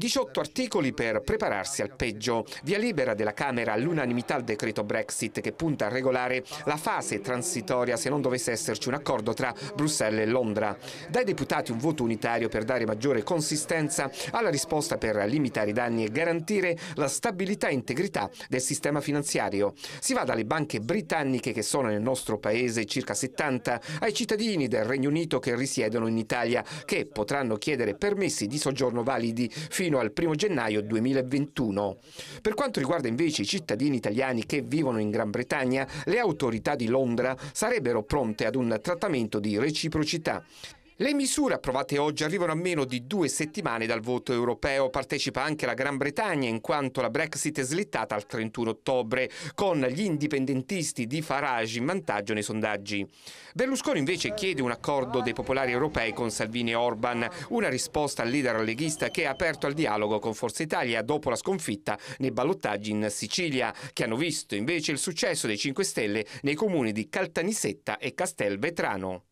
18 articoli per prepararsi al peggio. Via libera della Camera all'unanimità al decreto Brexit che punta a regolare la fase transitoria se non dovesse esserci un accordo tra Bruxelles e Londra. Dai deputati un voto unitario per dare maggiore consistenza alla risposta per limitare i danni e garantire la stabilità e integrità del sistema finanziario. Si va dalle banche britanniche che sono nel nostro paese circa 70 ai cittadini del Regno Unito che risiedono in Italia che potranno chiedere permessi di soggiorno validi fino fino al 1 gennaio 2021. Per quanto riguarda invece i cittadini italiani che vivono in Gran Bretagna, le autorità di Londra sarebbero pronte ad un trattamento di reciprocità. Le misure approvate oggi arrivano a meno di due settimane dal voto europeo. Partecipa anche la Gran Bretagna in quanto la Brexit è slittata al 31 ottobre, con gli indipendentisti di Farage in vantaggio nei sondaggi. Berlusconi invece chiede un accordo dei popolari europei con Salvini e Orban, una risposta al leader leghista che è aperto al dialogo con Forza Italia dopo la sconfitta nei ballottaggi in Sicilia, che hanno visto invece il successo dei 5 Stelle nei comuni di Caltanissetta e Castelvetrano.